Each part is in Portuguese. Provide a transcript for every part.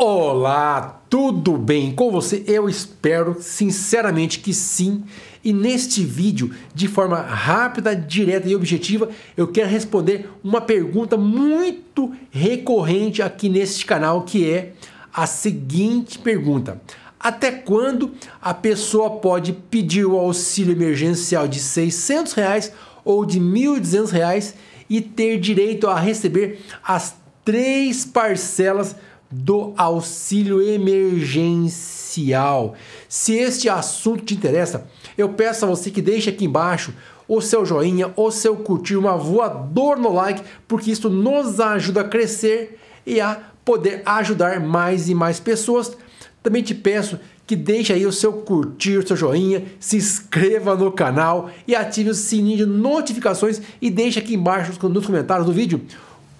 Olá, tudo bem com você? Eu espero sinceramente que sim. E neste vídeo, de forma rápida, direta e objetiva, eu quero responder uma pergunta muito recorrente aqui neste canal, que é a seguinte pergunta: até quando a pessoa pode pedir o auxílio emergencial de 600 reais ou de 1.200 reais e ter direito a receber as três parcelas do auxílio emergencial. Se este assunto te interessa, eu peço a você que deixe aqui embaixo o seu joinha, o seu curtir, uma voador no like, porque isso nos ajuda a crescer e a poder ajudar mais e mais pessoas. Também te peço que deixe aí o seu curtir, o seu joinha, se inscreva no canal e ative o sininho de notificações e deixe aqui embaixo nos comentários do vídeo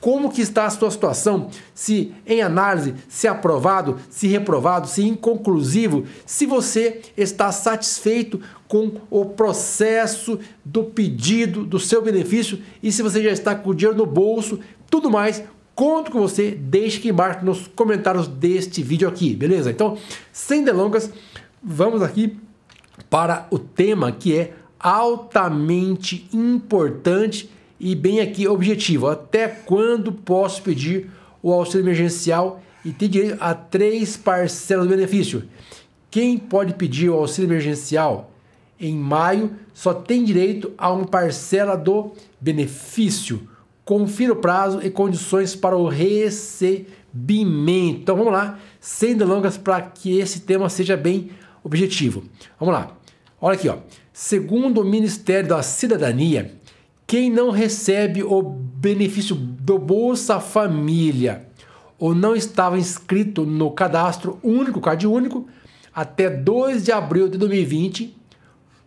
como que está a sua situação, se em análise, se aprovado, se reprovado, se inconclusivo, se você está satisfeito com o processo do pedido do seu benefício e se você já está com o dinheiro no bolso, tudo mais, conto com você, deixe que marque nos comentários deste vídeo aqui, beleza? Então, sem delongas, vamos aqui para o tema que é altamente importante e bem aqui objetivo. Até quando posso pedir o auxílio emergencial e ter direito a três parcelas do benefício? Quem pode pedir o auxílio emergencial em maio só tem direito a uma parcela do benefício. Confira o prazo e condições para o recebimento. Então vamos lá, sem delongas para que esse tema seja bem objetivo. Vamos lá. Olha aqui, ó. Segundo o Ministério da Cidadania, quem não recebe o benefício do Bolsa Família ou não estava inscrito no cadastro único, CAD único, até 2 de abril de 2020,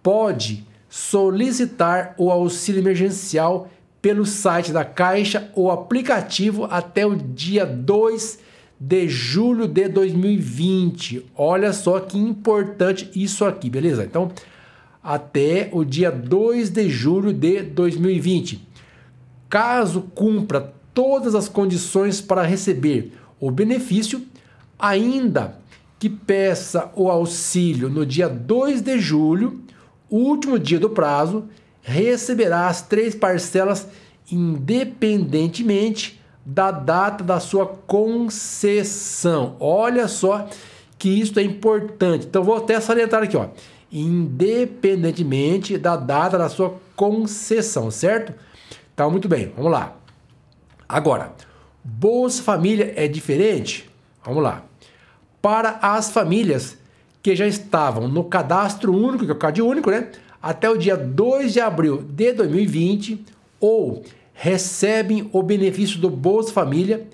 pode solicitar o auxílio emergencial pelo site da Caixa ou aplicativo até o dia 2 de julho de 2020. Olha só que importante isso aqui, beleza? Então, até o dia 2 de julho de 2020. Caso cumpra todas as condições para receber o benefício, ainda que peça o auxílio no dia 2 de julho, último dia do prazo, receberá as três parcelas independentemente da data da sua concessão. Olha só que isso é importante. Então vou até salientar aqui, ó independentemente da data da sua concessão, certo? Então, muito bem, vamos lá. Agora, Bolsa Família é diferente? Vamos lá. Para as famílias que já estavam no cadastro único, que é o CAD único, né? Até o dia 2 de abril de 2020, ou recebem o benefício do Bolsa Família,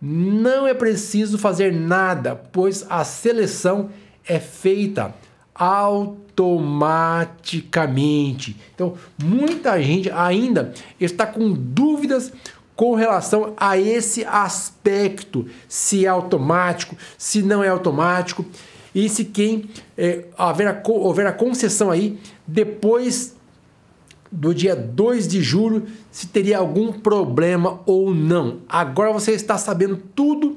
não é preciso fazer nada, pois a seleção é feita automaticamente. Então, muita gente ainda está com dúvidas com relação a esse aspecto, se é automático, se não é automático, e se quem é, houver, a, houver a concessão aí depois do dia 2 de julho, se teria algum problema ou não. Agora você está sabendo tudo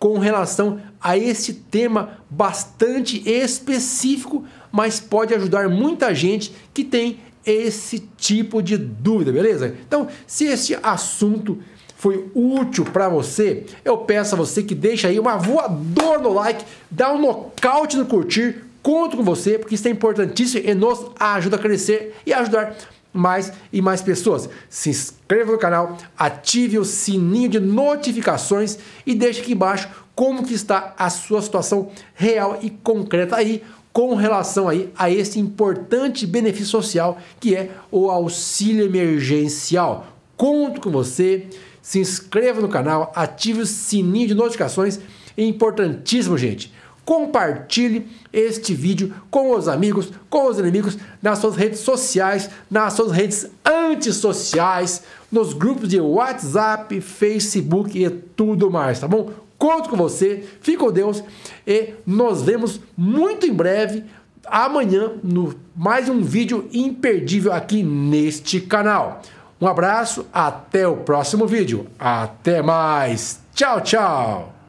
com relação a este tema bastante específico, mas pode ajudar muita gente que tem esse tipo de dúvida, beleza? Então, se este assunto foi útil para você, eu peço a você que deixe aí uma voadora no like, dá um nocaute no curtir, conto com você, porque isso é importantíssimo e nos ajuda a crescer e ajudar mais e mais pessoas. Se inscreva no canal, ative o sininho de notificações e deixe aqui embaixo como que está a sua situação real e concreta aí com relação aí a esse importante benefício social que é o auxílio emergencial. Conto com você, se inscreva no canal, ative o sininho de notificações, é importantíssimo, gente compartilhe este vídeo com os amigos, com os inimigos, nas suas redes sociais, nas suas redes antissociais, nos grupos de WhatsApp, Facebook e tudo mais, tá bom? Conto com você, fique com Deus e nos vemos muito em breve, amanhã, no mais um vídeo imperdível aqui neste canal. Um abraço, até o próximo vídeo. Até mais. Tchau, tchau.